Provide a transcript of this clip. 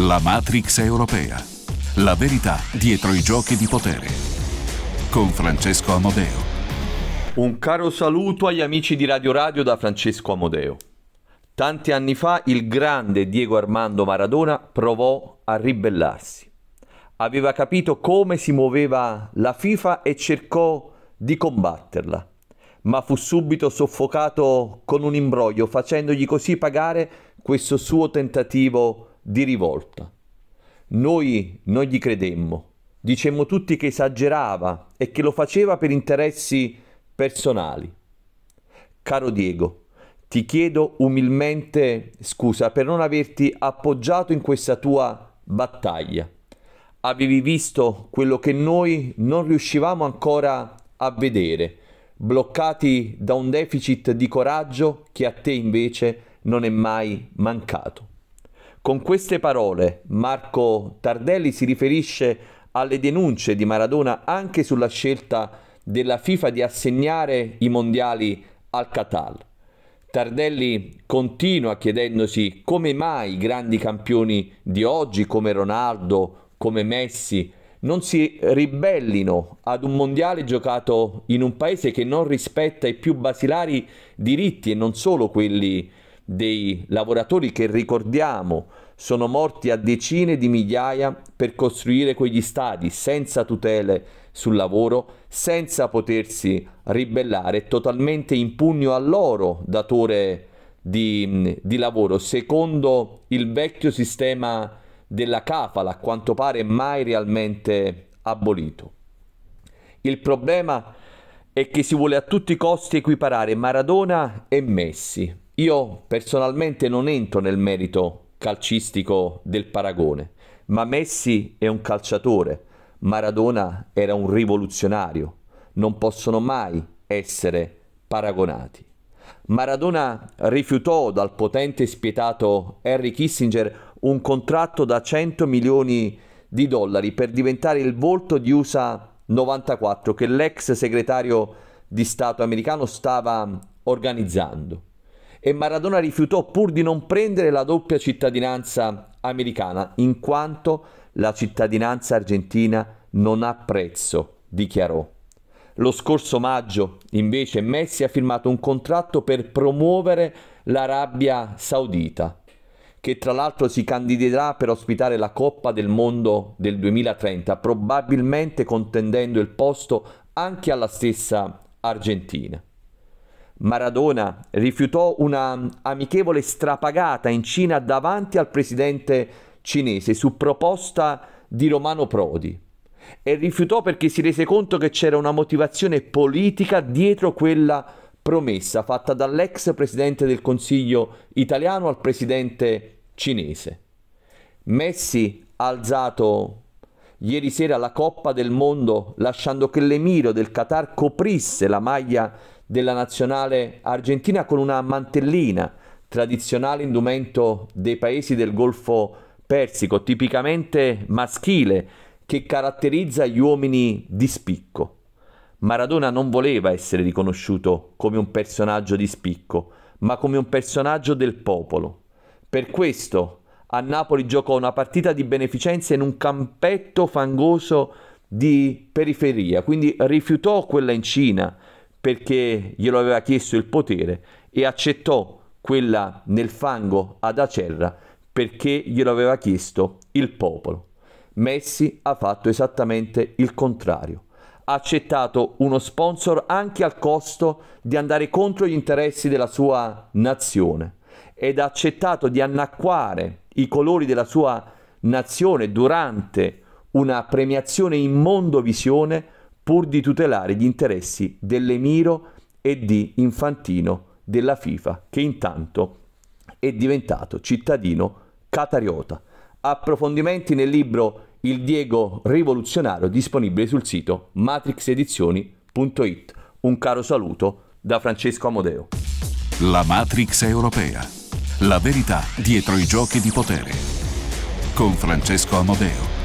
La Matrix europea. La verità dietro i giochi di potere. Con Francesco Amodeo. Un caro saluto agli amici di Radio Radio da Francesco Amodeo. Tanti anni fa il grande Diego Armando Maradona provò a ribellarsi. Aveva capito come si muoveva la FIFA e cercò di combatterla, ma fu subito soffocato con un imbroglio facendogli così pagare questo suo tentativo di di rivolta. Noi non gli credemmo, dicemmo tutti che esagerava e che lo faceva per interessi personali. Caro Diego, ti chiedo umilmente scusa per non averti appoggiato in questa tua battaglia. Avevi visto quello che noi non riuscivamo ancora a vedere, bloccati da un deficit di coraggio che a te invece non è mai mancato. Con queste parole Marco Tardelli si riferisce alle denunce di Maradona anche sulla scelta della FIFA di assegnare i mondiali al Qatar. Tardelli continua chiedendosi come mai i grandi campioni di oggi come Ronaldo, come Messi, non si ribellino ad un mondiale giocato in un paese che non rispetta i più basilari diritti e non solo quelli dei lavoratori che ricordiamo sono morti a decine di migliaia per costruire quegli stadi senza tutele sul lavoro, senza potersi ribellare, totalmente in pugno a loro datore di, di lavoro, secondo il vecchio sistema della cafala, a quanto pare mai realmente abolito. Il problema è che si vuole a tutti i costi equiparare Maradona e Messi, io personalmente non entro nel merito calcistico del paragone, ma Messi è un calciatore, Maradona era un rivoluzionario, non possono mai essere paragonati. Maradona rifiutò dal potente e spietato Henry Kissinger un contratto da 100 milioni di dollari per diventare il volto di USA 94 che l'ex segretario di Stato americano stava organizzando e Maradona rifiutò pur di non prendere la doppia cittadinanza americana, in quanto la cittadinanza argentina non ha prezzo, dichiarò. Lo scorso maggio, invece, Messi ha firmato un contratto per promuovere l'Arabia Saudita, che tra l'altro si candiderà per ospitare la Coppa del Mondo del 2030, probabilmente contendendo il posto anche alla stessa Argentina. Maradona rifiutò una amichevole strapagata in Cina davanti al presidente cinese su proposta di Romano Prodi e rifiutò perché si rese conto che c'era una motivazione politica dietro quella promessa fatta dall'ex presidente del Consiglio italiano al presidente cinese. Messi ha alzato ieri sera la Coppa del Mondo lasciando che l'emiro del Qatar coprisse la maglia della nazionale argentina con una mantellina, tradizionale indumento dei paesi del Golfo Persico, tipicamente maschile, che caratterizza gli uomini di spicco. Maradona non voleva essere riconosciuto come un personaggio di spicco, ma come un personaggio del popolo. Per questo a Napoli giocò una partita di beneficenza in un campetto fangoso di periferia, quindi rifiutò quella in Cina, perché glielo aveva chiesto il potere e accettò quella nel fango ad Acerra perché glielo aveva chiesto il popolo. Messi ha fatto esattamente il contrario. Ha accettato uno sponsor anche al costo di andare contro gli interessi della sua nazione ed ha accettato di annacquare i colori della sua nazione durante una premiazione in mondovisione pur di tutelare gli interessi dell'Emiro e di Infantino della FIFA, che intanto è diventato cittadino catariota. Approfondimenti nel libro Il Diego rivoluzionario disponibile sul sito matrixedizioni.it. Un caro saluto da Francesco Amodeo. La Matrix europea. La verità dietro i giochi di potere. Con Francesco Amodeo.